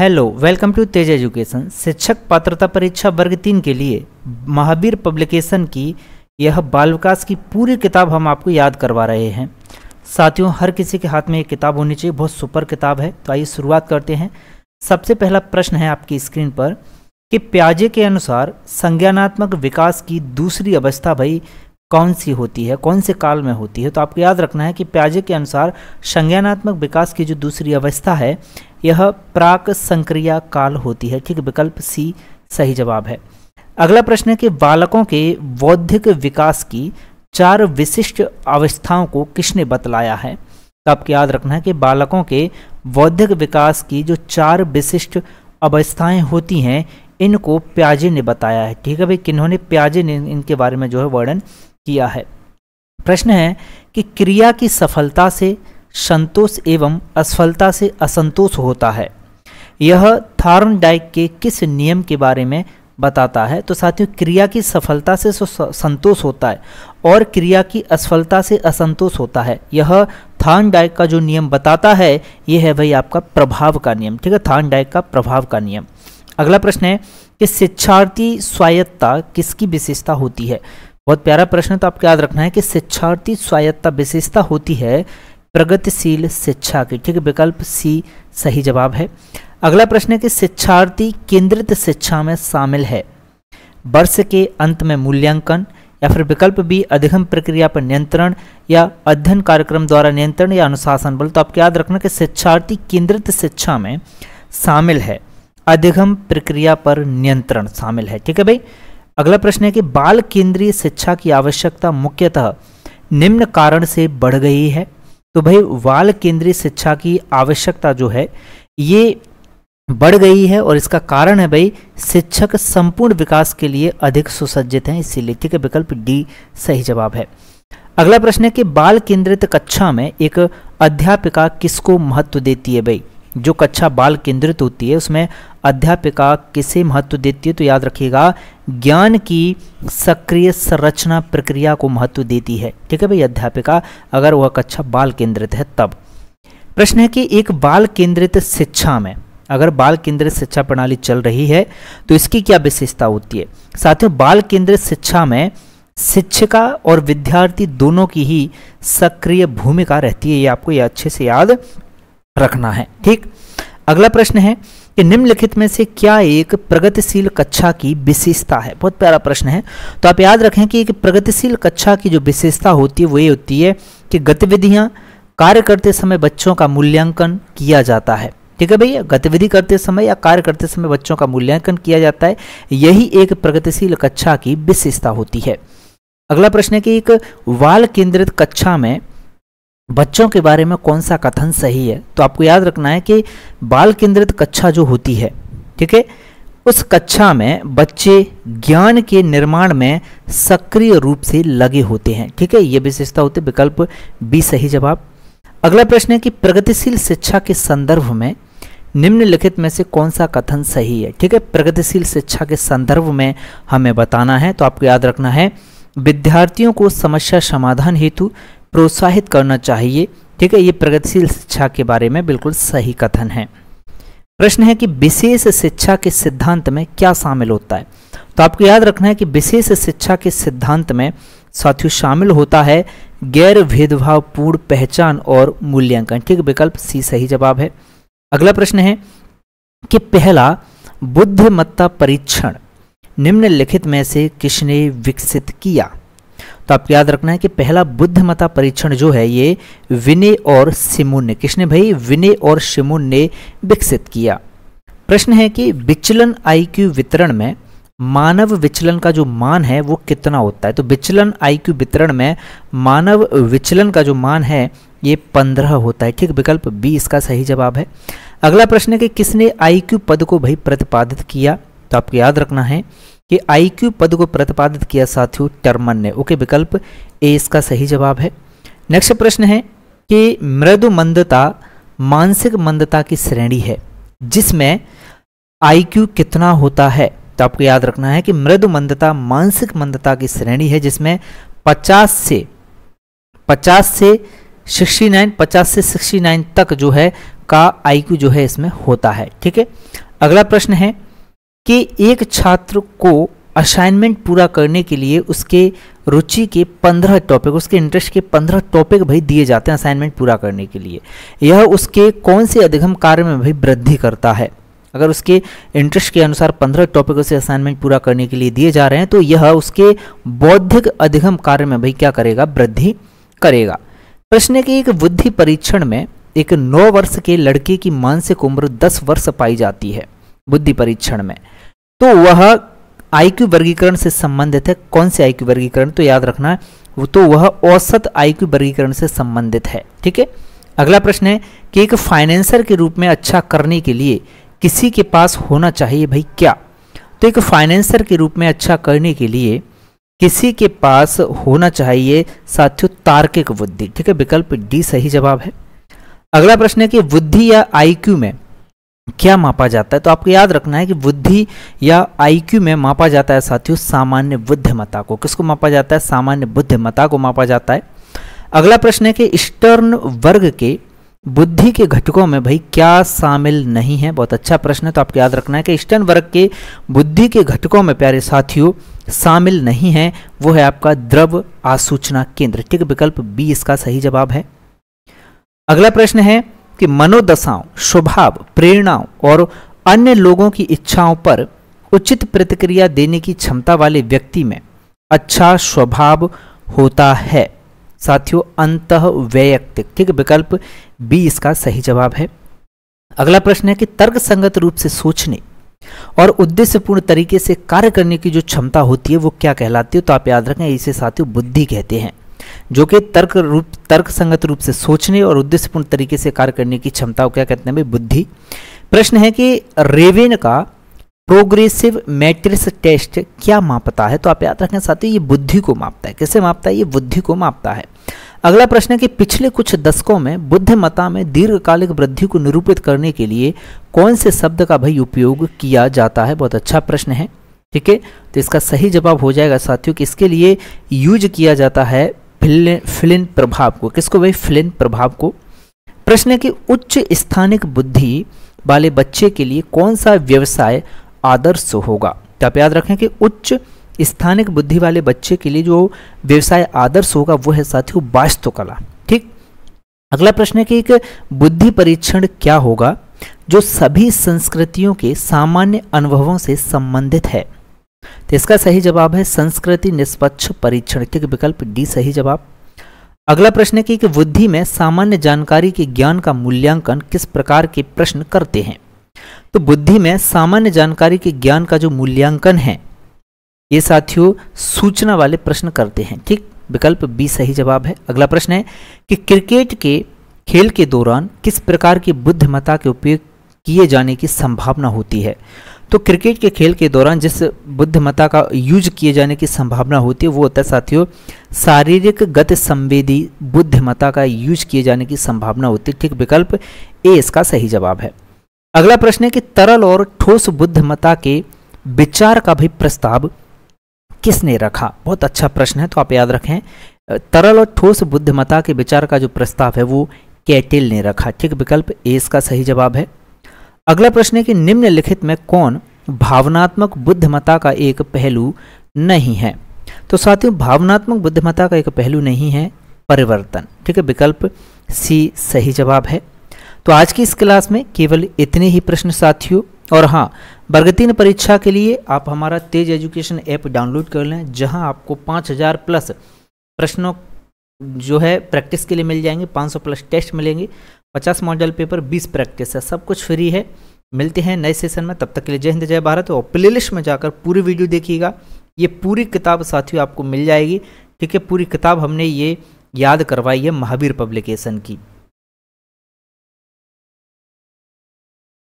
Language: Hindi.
hello welcome to Tej education शिक्षक पात्रता परीक्षा वर्ग तीन के लिए महावीर पब्लिकेशन की यह बाल विकास की पूरी किताब हम आपको याद करवा रहे हैं साथियों हर किसी के हाथ में ये किताब होनी चाहिए बहुत सुपर किताब है तो आइए शुरुआत करते हैं सबसे पहला प्रश्न है आपकी स्क्रीन पर कि प्याजे के अनुसार संज्ञानात्मक विकास की दूसरी अवस्था भाई कौन सी होती है कौन से काल में होती है तो आपको याद रखना है कि प्याजे के अनुसार संज्ञानात्मक विकास की जो दूसरी अवस्था है यह प्राक संक्रिया काल होती है ठीक विकल्प सी सही जवाब है अगला प्रश्न है कि बालकों के बौद्धिक विकास की चार विशिष्ट अवस्थाओं को किसने बतलाया है तो आपको याद रखना है कि बालकों के बौद्धिक विकास की जो चार विशिष्ट अवस्थाएं होती हैं इनको प्याजे ने बताया है ठीक है भाई किन्होंने प्याजे ने इनके बारे में जो है वर्णन किया है प्रश्न है कि क्रिया की सफलता से संतोष एवं असफलता से असंतोष होता है यह डाइक के किस नियम के बारे में बताता है तो साथियों क्रिया की सफलता से संतोष होता है और क्रिया की असफलता से असंतोष होता है यह थार्नडाइक का जो नियम बताता है यह है भाई आपका प्रभाव का नियम ठीक है थान डाइक का प्रभाव का नियम अगला प्रश्न है कि शिक्षार्थी स्वायत्ता किसकी विशेषता होती है बहुत प्यारा प्रश्न तो आपको याद रखना है कि शिक्षार्थी स्वायत्ता विशेषता होती है प्रगतिशील शिक्षा की ठीक है विकल्प सी सही जवाब है अगला प्रश्न है कि शिक्षार्थी केंद्रित शिक्षा में शामिल है वर्ष के अंत में मूल्यांकन या फिर विकल्प बी अधिगम प्रक्रिया पर नियंत्रण या अध्ययन कार्यक्रम द्वारा नियंत्रण या अनुशासन बल तो आप याद रखना कि शिक्षार्थी केंद्रित शिक्षा में शामिल है अधिगम प्रक्रिया पर नियंत्रण शामिल है ठीक है भाई अगला प्रश्न है कि बाल केंद्रीय शिक्षा की आवश्यकता मुख्यतः निम्न कारण से बढ़ गई है तो भाई बाल केंद्रित शिक्षा की आवश्यकता जो है ये बढ़ गई है और इसका कारण है भाई शिक्षक संपूर्ण विकास के लिए अधिक सुसज्जित हैं इसीलिए ठीक है विकल्प डी सही जवाब है अगला प्रश्न है कि बाल केंद्रित कक्षा में एक अध्यापिका किसको महत्व देती है भाई जो कक्षा बाल केंद्रित होती है उसमें अध्यापिका किसे महत्व देती है तो याद रखिएगा ज्ञान की सक्रिय संरचना प्रक्रिया को महत्व देती है ठीक है भाई अध्यापिका अगर वह कक्षा बाल केंद्रित है तब प्रश्न है कि एक बाल केंद्रित शिक्षा में अगर बाल केंद्रित शिक्षा प्रणाली चल रही है तो इसकी क्या विशेषता होती है साथियों बाल केंद्रित शिक्षा में शिक्षिका और विद्यार्थी दोनों की ही सक्रिय भूमिका रहती है ये आपको ये अच्छे से याद रखना है ठीक अगला प्रश्न है कि निम्नलिखित में से क्या एक प्रगतिशील कक्षा की विशेषता है बहुत प्यारा प्रश्न है तो आप याद रखें कि एक प्रगतिशील कक्षा की जो विशेषता होती है वो ये होती है कि गतिविधियाँ कार्य करते समय बच्चों का मूल्यांकन किया जाता है ठीक है भैया गतिविधि करते समय या कार्य करते समय बच्चों का मूल्यांकन किया जाता है यही एक प्रगतिशील कक्षा की विशेषता होती है अगला प्रश्न है कि एक बाल केंद्रित कक्षा में बच्चों के बारे में कौन सा कथन सही है तो आपको याद रखना है कि बाल केंद्रित कक्षा जो होती है ठीक है उस कक्षा में बच्चे ज्ञान के निर्माण में सक्रिय रूप से लगे होते हैं ठीक है ये विशेषता होती है विकल्प बी सही जवाब अगला प्रश्न है कि प्रगतिशील शिक्षा के संदर्भ में निम्नलिखित में से कौन सा कथन सही है ठीक है प्रगतिशील शिक्षा के संदर्भ में हमें बताना है तो आपको याद रखना है विद्यार्थियों को समस्या समाधान हेतु प्रोत्साहित करना चाहिए ठीक है ये प्रगतिशील शिक्षा के बारे में बिल्कुल सही कथन है प्रश्न है कि विशेष शिक्षा के सिद्धांत में क्या शामिल होता है तो आपको याद रखना है कि विशेष शिक्षा के सिद्धांत में साथियों शामिल होता है गैर भेदभावपूर्ण पहचान और मूल्यांकन ठीक विकल्प सी सही जवाब है अगला प्रश्न है कि पहला बुद्धिमत्ता परीक्षण निम्नलिखित में से किसने विकसित किया तो आपको याद रखना है कि पहला बुद्धमता परीक्षण जो है ये विनय और सिमुन ने किसने भाई विनय और सिमुन ने विकसित किया प्रश्न है कि विचलन आईक्यू वितरण में मानव विचलन का जो मान है वो कितना होता है तो विचलन आईक्यू वितरण में मानव विचलन का जो मान है ये पंद्रह होता है ठीक विकल्प बी इसका सही जवाब है अगला प्रश्न है कि किसने आईक्यू पद को भाई प्रतिपादित किया तो आपको याद रखना है कि आईक्यू पद को प्रतिपादित किया साथियों टर्मन ने ओके विकल्प ए इसका सही जवाब है नेक्स्ट प्रश्न है कि मृदु मंदता मानसिक मंदता की श्रेणी है जिसमें आईक्यू कितना होता है तो आपको याद रखना है कि मृदु मंदता मानसिक मंदता की श्रेणी है जिसमें 50 से 50 से 69 50 से 69 तक जो है का आईक्यू जो है इसमें होता है ठीक है अगला प्रश्न है कि एक छात्र को असाइनमेंट पूरा करने के लिए उसके रुचि के पंद्रह टॉपिक उसके इंटरेस्ट के पंद्रह टॉपिक भाई दिए जाते हैं असाइनमेंट पूरा करने के लिए यह उसके कौन से अधिगम कार्य में भाई वृद्धि करता है अगर उसके इंटरेस्ट के अनुसार पंद्रह टॉपिक उसे असाइनमेंट पूरा करने के लिए दिए जा रहे हैं तो यह उसके बौद्धिक अधिगम कार्य में भाई क्या करेगा वृद्धि करेगा प्रश्न के एक बुद्धि परीक्षण में एक नौ वर्ष के लड़के की मानसिक उम्र दस वर्ष पाई जाती है बुद्धि परीक्षण में तो वह आईक्यू वर्गीकरण से संबंधित है कौन से आईक्यू वर्गीकरण तो याद रखना है तो वह औसत आईक्यू वर्गीकरण से संबंधित है ठीक है अगला प्रश्न है कि एक फाइनेंसर के रूप में अच्छा करने के लिए किसी के पास होना चाहिए भाई क्या तो एक फाइनेंसर के रूप में अच्छा करने के लिए किसी के पास होना चाहिए साथियों तार्किक बुद्धि ठीक है विकल्प डी सही जवाब है अगला प्रश्न है कि बुद्धि या आईक्यू में क्या मापा जाता है तो आपको याद रखना है कि बुद्धि या आईक्यू में मापा जाता है साथियों सामान्य बुद्धिमता को किसको मापा जाता है सामान्य बुद्धिमता को मापा जाता है अगला प्रश्न है कि स्टर्न वर्ग के बुद्धि के घटकों में भाई क्या शामिल नहीं है बहुत अच्छा प्रश्न है तो आपको याद रखना है कि स्टर्न वर्ग के बुद्धि के घटकों में प्यारे साथियों शामिल नहीं है वो है आपका द्रव आसूचना केंद्र ठीक विकल्प बी इसका सही जवाब है अगला प्रश्न है की मनोदशाओं स्वभाव प्रेरणाओं और अन्य लोगों की इच्छाओं पर उचित प्रतिक्रिया देने की क्षमता वाले व्यक्ति में अच्छा स्वभाव होता है साथियों अंत वैयक्तिक ठीक विकल्प बी इसका सही जवाब है अगला प्रश्न है कि तर्क संगत रूप से सोचने और उद्देश्यपूर्ण तरीके से कार्य करने की जो क्षमता होती है वो क्या कहलाती है तो आप याद रखें इसे साथियों बुद्धि कहते हैं जो कि तर्क रूप तर्क संगत रूप से सोचने और उद्देश्यपूर्ण तरीके से कार्य करने की क्षमता को क्या कहते हैं भाई बुद्धि प्रश्न है कि रेवेन का प्रोग्रेसिव मैट्रिक्स टेस्ट क्या मापता है तो आप याद रखें साथियों ये बुद्धि को मापता है कैसे मापता है ये बुद्धि को मापता है अगला प्रश्न है कि पिछले कुछ दशकों में बुद्धिमता में दीर्घकालिक वृद्धि को निरूपित करने के लिए कौन से शब्द का भाई उपयोग किया जाता है बहुत अच्छा प्रश्न है ठीक है तो इसका सही जवाब हो जाएगा साथियों कि इसके लिए यूज किया जाता है फिलिन फिलिन प्रभाव को किसको भाई फिलिन प्रभाव को प्रश्न है कि उच्च स्थानिक बुद्धि वाले बच्चे के लिए कौन सा व्यवसाय आदर्श होगा तो आप याद रखें कि उच्च स्थानिक बुद्धि वाले बच्चे के लिए जो व्यवसाय आदर्श होगा वो है साथियों वास्तुकला ठीक अगला प्रश्न है कि एक बुद्धि परीक्षण क्या होगा जो सभी संस्कृतियों के सामान्य अनुभवों से संबंधित है तो इसका सही जवाब है संस्कृति निष्पक्ष परीक्षण ठीक विकल्प डी सही जवाब अगला प्रश्न है कि बुद्धि में सामान्य जानकारी के ज्ञान का मूल्यांकन किस प्रकार के प्रश्न करते हैं तो बुद्धि में सामान्य जानकारी के ज्ञान का जो मूल्यांकन है ये साथियों सूचना वाले प्रश्न करते हैं ठीक विकल्प बी सही जवाब है अगला प्रश्न है कि क्रिकेट के खेल के दौरान किस प्रकार की बुद्धिमत्ता के उपयोग किए जाने की संभावना होती है तो क्रिकेट के खेल के दौरान जिस बुद्धिमत्ता का यूज किए जाने की संभावना होती है वो होता है साथियों शारीरिक गति संवेदी बुद्धिमत्ता का यूज किए जाने की संभावना होती है ठीक विकल्प ए इसका सही जवाब है अगला प्रश्न है कि तरल और ठोस बुद्धिमत्ता के विचार का भी प्रस्ताव किसने रखा बहुत अच्छा प्रश्न है तो आप याद रखें तरल और ठोस बुद्धिमत्ता के विचार का जो प्रस्ताव है वो कैटिल ने रखा ठीक विकल्प ए इसका सही जवाब है अगला प्रश्न है कि निम्नलिखित में कौन भावनात्मक बुद्धिमता का एक पहलू नहीं है तो साथियों भावनात्मक बुद्धिमता का एक पहलू नहीं है परिवर्तन ठीक है विकल्प सी सही जवाब है तो आज की इस क्लास में केवल इतने ही प्रश्न साथियों और हाँ बरगतीन परीक्षा के लिए आप हमारा तेज एजुकेशन ऐप डाउनलोड कर लें जहाँ आपको 5000 प्लस प्रश्नों जो है प्रैक्टिस के लिए मिल जाएंगे 500 प्लस टेस्ट मिलेंगे 50 मॉडल पेपर 20 प्रैक्टिस है सब कुछ फ्री है मिलते हैं नए सेशन में तब तक के लिए जय हिंद जय भारत और प्ले में जाकर पूरी वीडियो देखिएगा ये पूरी किताब साथियों आपको मिल जाएगी ठीक है पूरी किताब हमने ये याद करवाई है महावीर पब्लिकेशन की